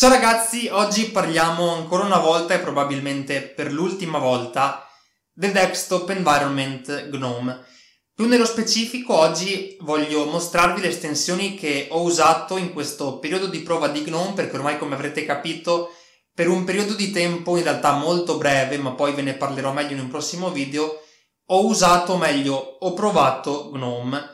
Ciao ragazzi, oggi parliamo ancora una volta e probabilmente per l'ultima volta del desktop environment GNOME. Più nello specifico oggi voglio mostrarvi le estensioni che ho usato in questo periodo di prova di GNOME perché ormai come avrete capito per un periodo di tempo in realtà molto breve ma poi ve ne parlerò meglio in un prossimo video ho usato o meglio ho provato GNOME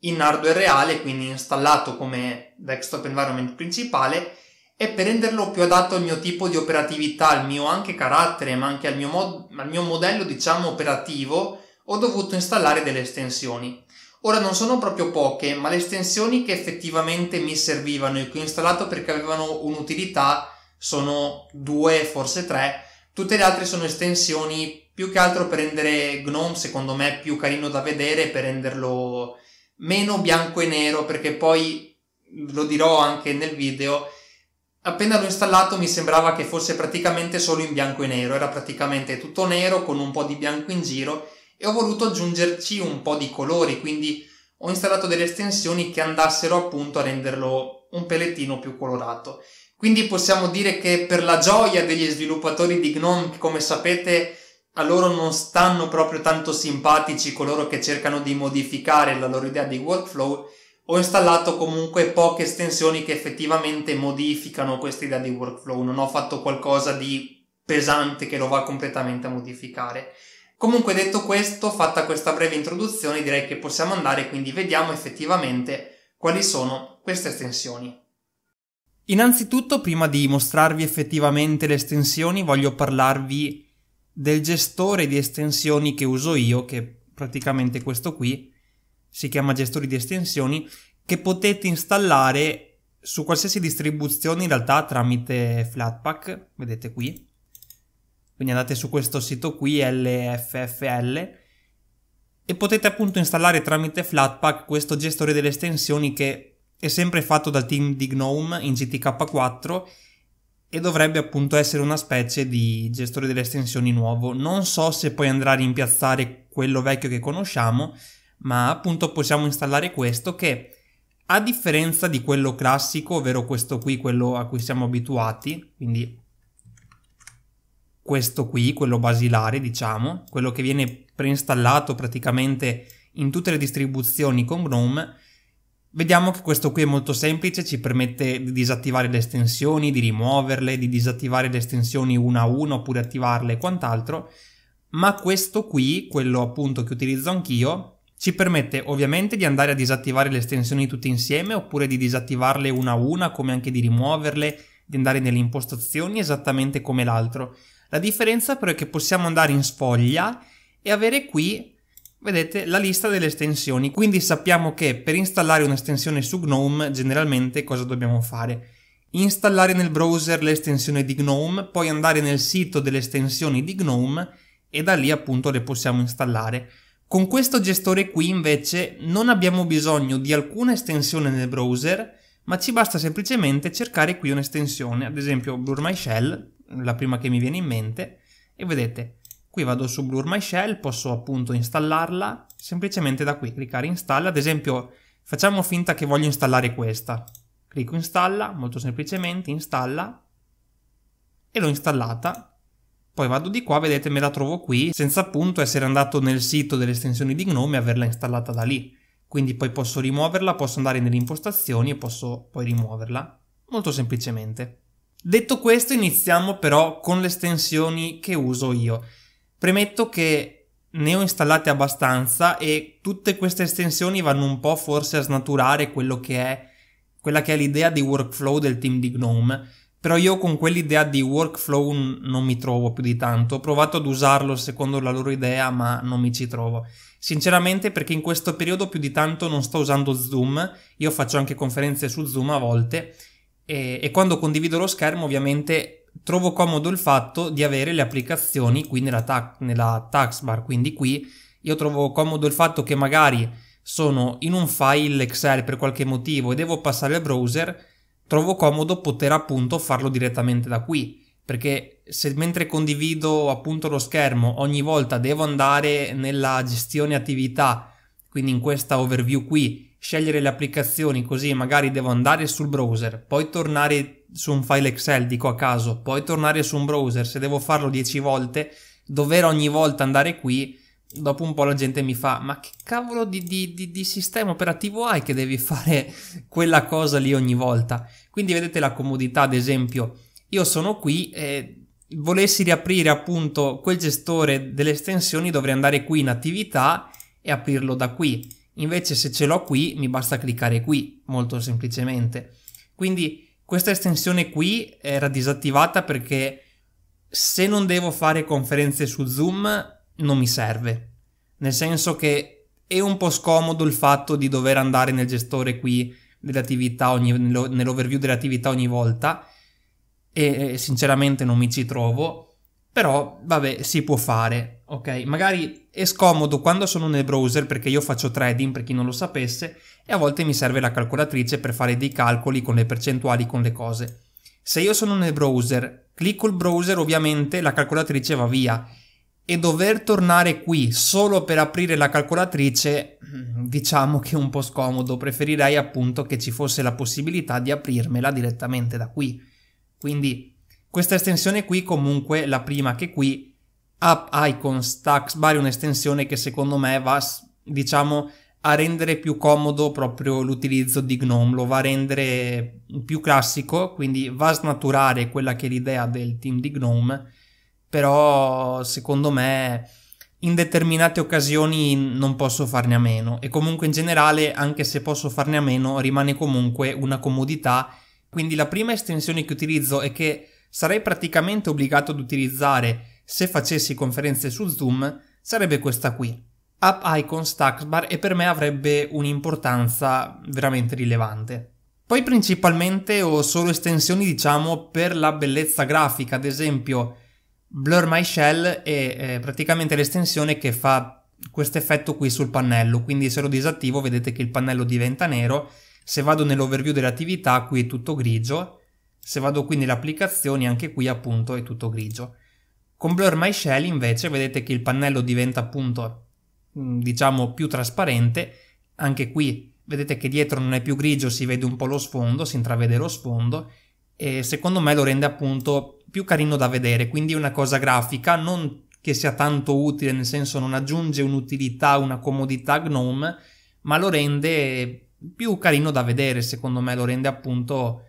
in hardware reale quindi installato come desktop environment principale e per renderlo più adatto al mio tipo di operatività, al mio anche carattere, ma anche al mio, mod- al mio modello diciamo operativo, ho dovuto installare delle estensioni. Ora non sono proprio poche, ma le estensioni che effettivamente mi servivano e che ho installato perché avevano un'utilità sono due, forse tre. Tutte le altre sono estensioni più che altro per rendere GNOME, secondo me, più carino da vedere, per renderlo meno bianco e nero, perché poi lo dirò anche nel video, Appena l'ho installato mi sembrava che fosse praticamente solo in bianco e nero, era praticamente tutto nero con un po' di bianco in giro e ho voluto aggiungerci un po' di colori, quindi ho installato delle estensioni che andassero appunto a renderlo un pelettino più colorato. Quindi possiamo dire che per la gioia degli sviluppatori di GNOME, che come sapete, a loro non stanno proprio tanto simpatici coloro che cercano di modificare la loro idea di workflow ho installato comunque poche estensioni che effettivamente modificano questa idea di workflow, non ho fatto qualcosa di pesante che lo va completamente a modificare. Comunque detto questo, fatta questa breve introduzione, direi che possiamo andare, quindi vediamo effettivamente quali sono queste estensioni. Innanzitutto, prima di mostrarvi effettivamente le estensioni, voglio parlarvi del gestore di estensioni che uso io, che è praticamente questo qui, si chiama gestori di estensioni, che potete installare su qualsiasi distribuzione in realtà tramite Flatpak, vedete qui. Quindi andate su questo sito qui, LFFL, e potete appunto installare tramite Flatpak questo gestore delle estensioni che è sempre fatto dal team di GNOME in GTK4 e dovrebbe appunto essere una specie di gestore delle estensioni nuovo. Non so se poi andrà a rimpiazzare quello vecchio che conosciamo, ma appunto possiamo installare questo che a differenza di quello classico, ovvero questo qui, quello a cui siamo abituati, quindi questo qui, quello basilare diciamo, quello che viene preinstallato praticamente in tutte le distribuzioni con Gnome, Vediamo che questo qui è molto semplice, ci permette di disattivare le estensioni, di rimuoverle, di disattivare le estensioni una a una oppure attivarle e quant'altro, ma questo qui, quello appunto che utilizzo anch'io, ci permette ovviamente di andare a disattivare le estensioni tutte insieme oppure di disattivarle una a una, come anche di rimuoverle, di andare nelle impostazioni esattamente come l'altro. La differenza però è che possiamo andare in sfoglia e avere qui vedete la lista delle estensioni quindi sappiamo che per installare un'estensione su GNOME generalmente cosa dobbiamo fare installare nel browser l'estensione di GNOME poi andare nel sito delle estensioni di GNOME e da lì appunto le possiamo installare con questo gestore qui invece non abbiamo bisogno di alcuna estensione nel browser, ma ci basta semplicemente cercare qui un'estensione, ad esempio Blur My Shell, la prima che mi viene in mente, e vedete, qui vado su Blur My Shell, posso appunto installarla semplicemente da qui, cliccare installa, ad esempio facciamo finta che voglio installare questa, clicco installa, molto semplicemente installa, e l'ho installata, poi vado di qua, vedete me la trovo qui, senza appunto essere andato nel sito delle estensioni di Gnome e averla installata da lì. Quindi poi posso rimuoverla, posso andare nelle impostazioni e posso poi rimuoverla, molto semplicemente. Detto questo iniziamo però con le estensioni che uso io. Premetto che ne ho installate abbastanza e tutte queste estensioni vanno un po' forse a snaturare quello che è quella che è l'idea di workflow del team di Gnome. Però io con quell'idea di workflow non mi trovo più di tanto. Ho provato ad usarlo secondo la loro idea, ma non mi ci trovo. Sinceramente, perché in questo periodo più di tanto non sto usando Zoom, io faccio anche conferenze su Zoom a volte, e, e quando condivido lo schermo, ovviamente trovo comodo il fatto di avere le applicazioni qui nella, ta- nella taskbar. Quindi qui io trovo comodo il fatto che magari sono in un file Excel per qualche motivo e devo passare al browser trovo comodo poter appunto farlo direttamente da qui, perché se mentre condivido appunto lo schermo ogni volta devo andare nella gestione attività, quindi in questa overview qui, scegliere le applicazioni così magari devo andare sul browser, poi tornare su un file Excel, dico a caso, poi tornare su un browser, se devo farlo 10 volte, dover ogni volta andare qui dopo un po' la gente mi fa: Ma che cavolo di, di, di, di, sistema operativo hai che devi fare quella cosa lì ogni volta? Quindi vedete la comodità, ad esempio, io sono qui e volessi riaprire appunto quel gestore delle estensioni, dovrei andare qui in attività e aprirlo da qui. Invece, se ce l'ho qui, mi basta cliccare qui molto semplicemente. Quindi, questa estensione qui era disattivata perché se non devo fare conferenze su Zoom non mi serve. Nel senso che è un po' scomodo il fatto di dover andare nel gestore qui dell'attività ogni, nell'overview dell'attività ogni volta e sinceramente non mi ci trovo, però vabbè, si può fare, ok? Magari è scomodo quando sono nel browser perché io faccio trading per chi non lo sapesse e a volte mi serve la calcolatrice per fare dei calcoli con le percentuali, con le cose. Se io sono nel browser, clicco il browser, ovviamente la calcolatrice va via e dover tornare qui solo per aprire la calcolatrice, mm, diciamo che è un po' scomodo, preferirei appunto che ci fosse la possibilità di aprirmela direttamente da qui. Quindi questa estensione qui comunque la prima che qui app Icons stack bar è un'estensione che secondo me va diciamo a rendere più comodo proprio l'utilizzo di GNOME, lo va a rendere più classico, quindi va a snaturare quella che è l'idea del team di GNOME però secondo me in determinate occasioni non posso farne a meno e comunque in generale anche se posso farne a meno rimane comunque una comodità quindi la prima estensione che utilizzo e che sarei praticamente obbligato ad utilizzare se facessi conferenze su Zoom sarebbe questa qui App Icon Stacksbar e per me avrebbe un'importanza veramente rilevante. Poi principalmente ho solo estensioni diciamo per la bellezza grafica, ad esempio Blur My Shell è, è praticamente l'estensione che fa questo effetto qui sul pannello, quindi se lo disattivo vedete che il pannello diventa nero, se vado nell'overview delle attività qui è tutto grigio, se vado qui nelle applicazioni anche qui appunto è tutto grigio. Con Blur My Shell invece vedete che il pannello diventa appunto mm, diciamo più trasparente, anche qui vedete che dietro non è più grigio, si vede un po' lo sfondo, si intravede lo sfondo e secondo me lo rende appunto più carino da vedere, quindi una cosa grafica, non che sia tanto utile, nel senso non aggiunge un'utilità, una comodità a Gnome, ma lo rende più carino da vedere, secondo me lo rende appunto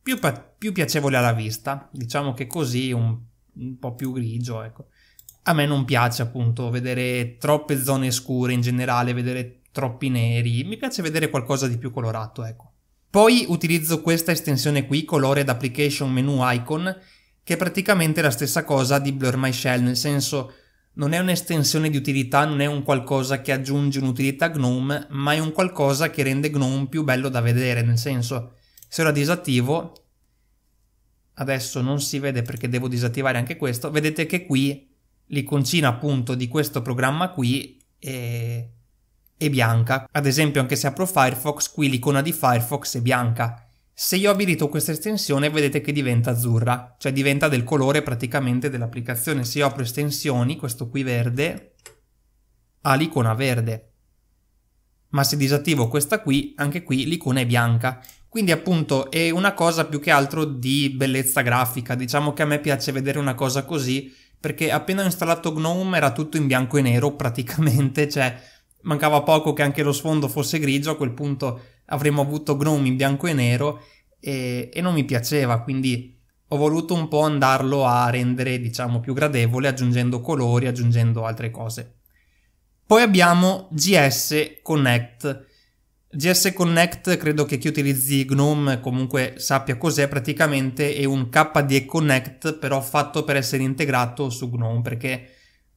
più, più piacevole alla vista, diciamo che così un, un po' più grigio, ecco. A me non piace appunto vedere troppe zone scure in generale, vedere troppi neri, mi piace vedere qualcosa di più colorato, ecco. Poi utilizzo questa estensione qui, colore ad application menu icon, che è praticamente la stessa cosa di Blur My Shell, nel senso non è un'estensione di utilità, non è un qualcosa che aggiunge un'utilità a GNOME, ma è un qualcosa che rende GNOME più bello da vedere, nel senso se la disattivo, adesso non si vede perché devo disattivare anche questo, vedete che qui l'iconcina appunto di questo programma qui è è bianca. Ad esempio anche se apro Firefox, qui l'icona di Firefox è bianca. Se io abilito questa estensione vedete che diventa azzurra, cioè diventa del colore praticamente dell'applicazione. Se io apro estensioni, questo qui verde, ha l'icona verde. Ma se disattivo questa qui, anche qui l'icona è bianca. Quindi appunto è una cosa più che altro di bellezza grafica, diciamo che a me piace vedere una cosa così perché appena ho installato Gnome era tutto in bianco e nero praticamente, cioè mancava poco che anche lo sfondo fosse grigio, a quel punto avremmo avuto Gnome in bianco e nero e, e non mi piaceva, quindi ho voluto un po' andarlo a rendere, diciamo, più gradevole aggiungendo colori, aggiungendo altre cose. Poi abbiamo GS Connect. GS Connect, credo che chi utilizzi GNOME comunque sappia cos'è, praticamente è un KDE Connect però fatto per essere integrato su GNOME perché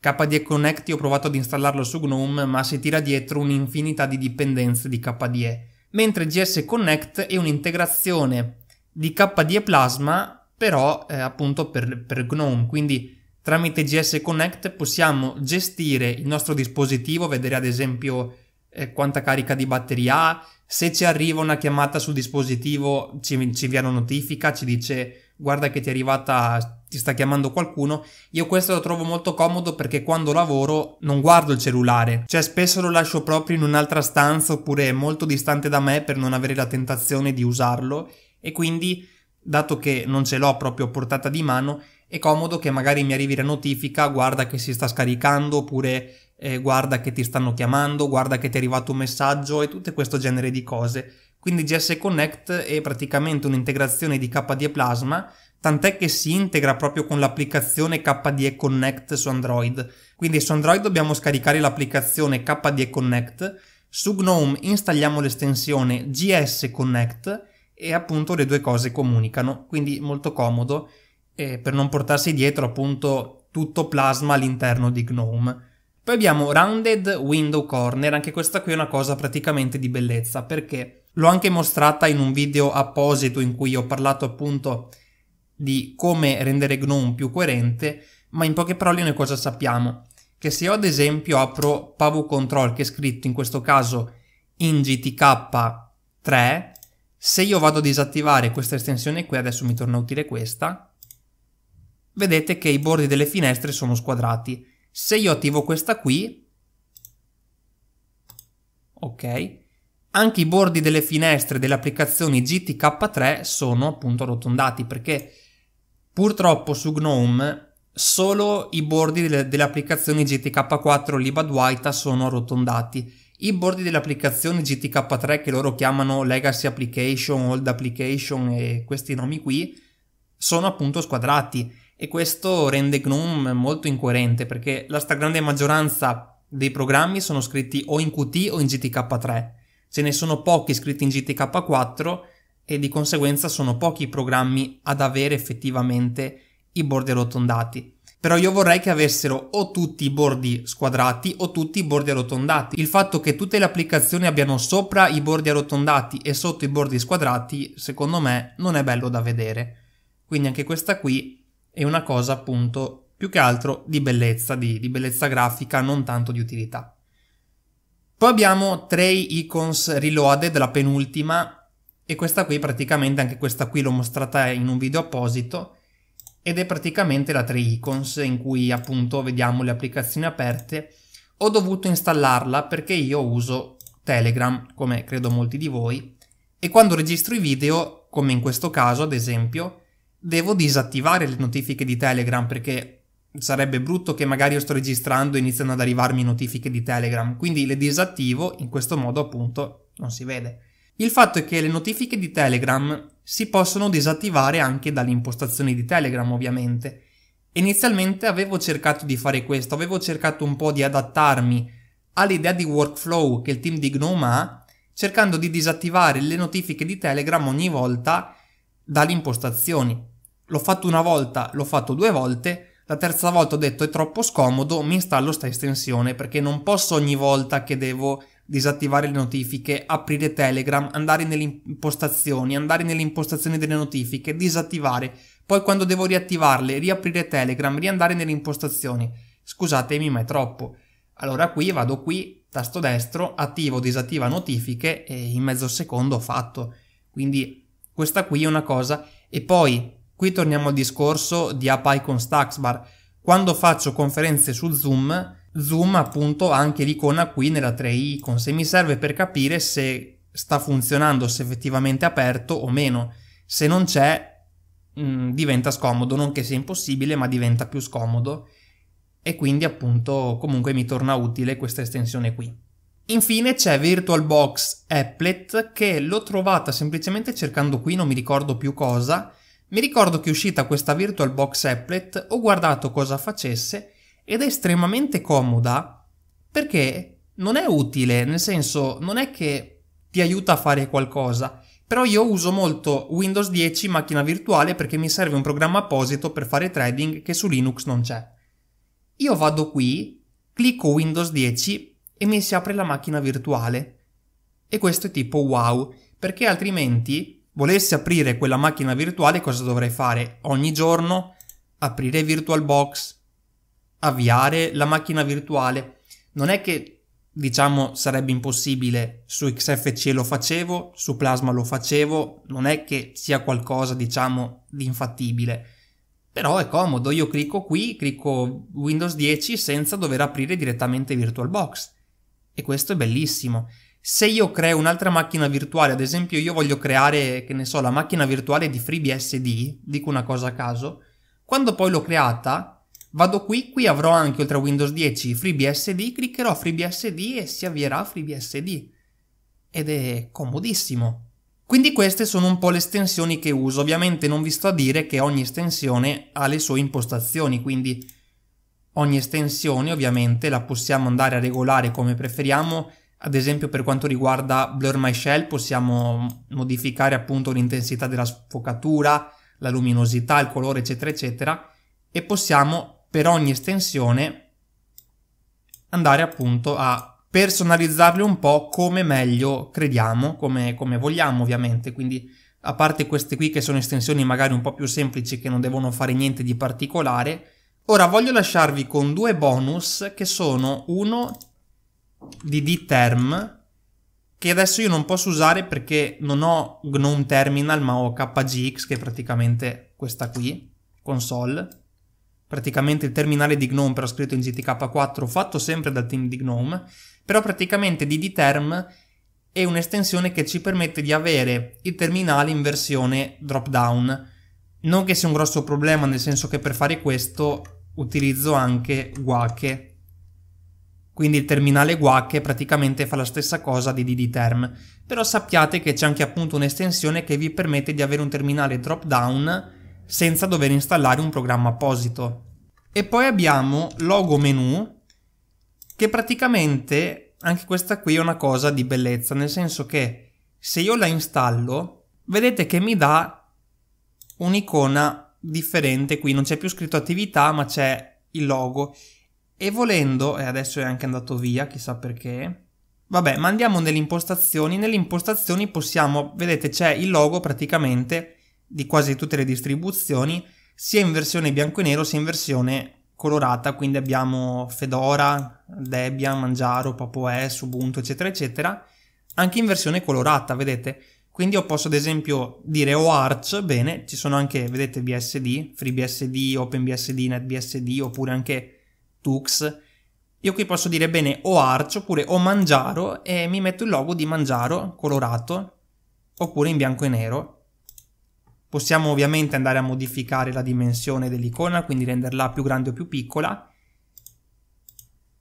KDE Connect io ho provato ad installarlo su GNOME ma si tira dietro un'infinità di dipendenze di KDE, mentre GS Connect è un'integrazione di KDE Plasma però eh, appunto per, per GNOME, quindi tramite GS Connect possiamo gestire il nostro dispositivo, vedere ad esempio eh, quanta carica di batteria ha, se ci arriva una chiamata sul dispositivo ci, ci viene una notifica, ci dice guarda che ti è arrivata ti sta chiamando qualcuno, io questo lo trovo molto comodo perché quando lavoro non guardo il cellulare, cioè spesso lo lascio proprio in un'altra stanza oppure molto distante da me per non avere la tentazione di usarlo e quindi, dato che non ce l'ho proprio a portata di mano, è comodo che magari mi arrivi la notifica, guarda che si sta scaricando oppure eh, guarda che ti stanno chiamando, guarda che ti è arrivato un messaggio e tutto questo genere di cose. Quindi GS Connect è praticamente un'integrazione di KDE Plasma tant'è che si integra proprio con l'applicazione KDE Connect su Android. Quindi su Android dobbiamo scaricare l'applicazione KDE Connect, su GNOME installiamo l'estensione GS Connect e appunto le due cose comunicano, quindi molto comodo eh, per non portarsi dietro appunto tutto plasma all'interno di GNOME. Poi abbiamo Rounded Window Corner, anche questa qui è una cosa praticamente di bellezza perché l'ho anche mostrata in un video apposito in cui ho parlato appunto di come rendere GNOME più coerente, ma in poche parole noi cosa sappiamo? Che se io ad esempio apro pavo control che è scritto in questo caso in gtk 3, se io vado a disattivare questa estensione qui, adesso mi torna utile questa, vedete che i bordi delle finestre sono squadrati. Se io attivo questa qui, ok, anche i bordi delle finestre delle applicazioni GTK3 sono appunto arrotondati perché Purtroppo su GNOME solo i bordi delle, delle applicazioni GTK4 Libadwaita sono arrotondati. I bordi delle applicazioni GTK3 che loro chiamano Legacy Application, Old Application e questi nomi qui sono appunto squadrati e questo rende GNOME molto incoerente perché la stragrande maggioranza dei programmi sono scritti o in Qt o in GTK3. Ce ne sono pochi scritti in GTK4 e di conseguenza sono pochi i programmi ad avere effettivamente i bordi arrotondati. Però io vorrei che avessero o tutti i bordi squadrati o tutti i bordi arrotondati. Il fatto che tutte le applicazioni abbiano sopra i bordi arrotondati e sotto i bordi squadrati, secondo me, non è bello da vedere. Quindi anche questa qui è una cosa appunto più che altro di bellezza, di, di bellezza grafica, non tanto di utilità. Poi abbiamo Tray Icons Reloaded, la penultima, e questa qui praticamente anche questa qui l'ho mostrata in un video apposito ed è praticamente la 3 icons in cui appunto vediamo le applicazioni aperte ho dovuto installarla perché io uso Telegram come credo molti di voi e quando registro i video come in questo caso ad esempio devo disattivare le notifiche di Telegram perché sarebbe brutto che magari io sto registrando e iniziano ad arrivarmi notifiche di Telegram quindi le disattivo in questo modo appunto non si vede il fatto è che le notifiche di Telegram si possono disattivare anche dalle impostazioni di Telegram ovviamente. Inizialmente avevo cercato di fare questo, avevo cercato un po' di adattarmi all'idea di workflow che il team di Gnome ha, cercando di disattivare le notifiche di Telegram ogni volta dalle impostazioni. L'ho fatto una volta, l'ho fatto due volte, la terza volta ho detto è troppo scomodo, mi installo sta estensione perché non posso ogni volta che devo disattivare le notifiche, aprire Telegram, andare nelle impostazioni, andare nelle impostazioni delle notifiche, disattivare, poi quando devo riattivarle, riaprire Telegram, riandare nelle impostazioni. Scusatemi, ma è troppo. Allora qui vado qui, tasto destro, attivo, disattiva notifiche e in mezzo secondo ho fatto. Quindi questa qui è una cosa. E poi, qui torniamo al discorso di API con Staxbar. Quando faccio conferenze su Zoom, zoom appunto anche l'icona qui nella tray icons se mi serve per capire se sta funzionando, se effettivamente è aperto o meno. Se non c'è mm, diventa scomodo, non che sia impossibile ma diventa più scomodo e quindi appunto comunque mi torna utile questa estensione qui. Infine c'è VirtualBox Applet che l'ho trovata semplicemente cercando qui, non mi ricordo più cosa. Mi ricordo che è uscita questa VirtualBox Applet ho guardato cosa facesse ed è estremamente comoda perché non è utile, nel senso non è che ti aiuta a fare qualcosa. Però io uso molto Windows 10 macchina virtuale perché mi serve un programma apposito per fare trading che su Linux non c'è. Io vado qui, clicco Windows 10 e mi si apre la macchina virtuale. E questo è tipo wow, perché altrimenti volessi aprire quella macchina virtuale cosa dovrei fare? Ogni giorno aprire VirtualBox, avviare la macchina virtuale. Non è che diciamo sarebbe impossibile, su XFCE lo facevo, su Plasma lo facevo, non è che sia qualcosa diciamo di infattibile. Però è comodo, io clicco qui, clicco Windows 10 senza dover aprire direttamente VirtualBox. E questo è bellissimo. Se io creo un'altra macchina virtuale, ad esempio io voglio creare, che ne so, la macchina virtuale di FreeBSD, dico una cosa a caso, quando poi l'ho creata, Vado qui, qui avrò anche oltre a Windows 10 FreeBSD, cliccherò FreeBSD e si avvierà FreeBSD. Ed è comodissimo. Quindi queste sono un po' le estensioni che uso, ovviamente non vi sto a dire che ogni estensione ha le sue impostazioni, quindi ogni estensione ovviamente la possiamo andare a regolare come preferiamo, ad esempio per quanto riguarda Blur My Shell possiamo modificare appunto l'intensità della sfocatura, la luminosità, il colore eccetera eccetera e possiamo per ogni estensione andare appunto a personalizzarle un po' come meglio crediamo, come, come vogliamo ovviamente, quindi a parte queste qui che sono estensioni magari un po' più semplici che non devono fare niente di particolare, ora voglio lasciarvi con due bonus che sono uno di dterm che adesso io non posso usare perché non ho GNOME Terminal ma ho KGX che è praticamente questa qui, console praticamente il terminale di GNOME però scritto in GTK4 fatto sempre dal team di GNOME, però praticamente ddterm è un'estensione che ci permette di avere il terminale in versione drop down. Non che sia un grosso problema, nel senso che per fare questo utilizzo anche Wake. Quindi il terminale Wake praticamente fa la stessa cosa di ddterm, però sappiate che c'è anche appunto un'estensione che vi permette di avere un terminale drop down senza dover installare un programma apposito. E poi abbiamo logo menu che praticamente anche questa qui è una cosa di bellezza, nel senso che se io la installo, vedete che mi dà un'icona differente qui, non c'è più scritto attività, ma c'è il logo e volendo, e adesso è anche andato via, chissà perché. Vabbè, ma andiamo nelle impostazioni. Nelle impostazioni possiamo, vedete, c'è il logo praticamente di quasi tutte le distribuzioni, sia in versione bianco e nero sia in versione colorata, quindi abbiamo Fedora, Debian, Manjaro, PopOS, Ubuntu, eccetera, eccetera, anche in versione colorata, vedete? Quindi io posso ad esempio dire o Arch, bene, ci sono anche, vedete, BSD, FreeBSD, OpenBSD, NetBSD, oppure anche Tux. Io qui posso dire bene o Arch, oppure o Manjaro, e mi metto il logo di Mangiaro colorato, oppure in bianco e nero, Possiamo ovviamente andare a modificare la dimensione dell'icona, quindi renderla più grande o più piccola.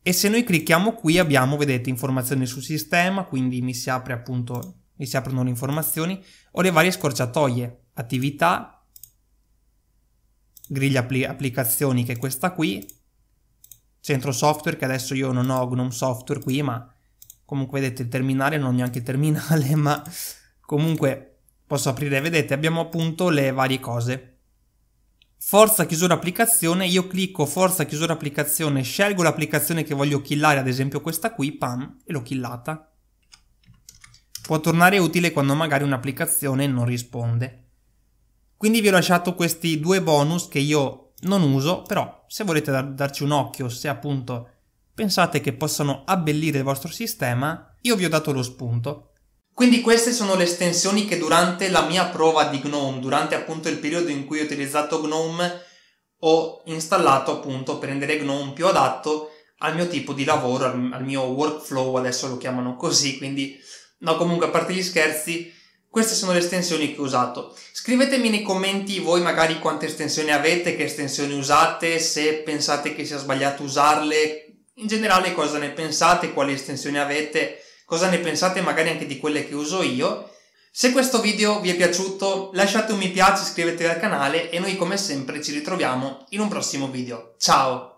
E se noi clicchiamo qui abbiamo, vedete, informazioni sul sistema, quindi mi si, apre appunto, mi si aprono le informazioni, o le varie scorciatoie, attività, griglia appli applicazioni che è questa qui, centro software che adesso io non ho GNOME software qui, ma comunque vedete il terminale, non ho neanche il terminale, ma comunque Posso aprire, vedete, abbiamo appunto le varie cose. Forza chiusura applicazione, io clicco forza chiusura applicazione, scelgo l'applicazione che voglio killare, ad esempio questa qui, pam, e l'ho killata. Può tornare utile quando magari un'applicazione non risponde. Quindi vi ho lasciato questi due bonus che io non uso, però se volete dar darci un occhio, se appunto pensate che possano abbellire il vostro sistema, io vi ho dato lo spunto. Quindi queste sono le estensioni che durante la mia prova di GNOME, durante appunto il periodo in cui ho utilizzato GNOME, ho installato appunto per rendere GNOME più adatto al mio tipo di lavoro, al, mio workflow, adesso lo chiamano così, quindi no comunque a parte gli scherzi, queste sono le estensioni che ho usato. Scrivetemi nei commenti voi magari quante estensioni avete, che estensioni usate, se pensate che sia sbagliato usarle, in generale cosa ne pensate, quali estensioni avete Cosa ne pensate magari anche di quelle che uso io? Se questo video vi è piaciuto lasciate un mi piace, iscrivetevi al canale e noi come sempre ci ritroviamo in un prossimo video. Ciao!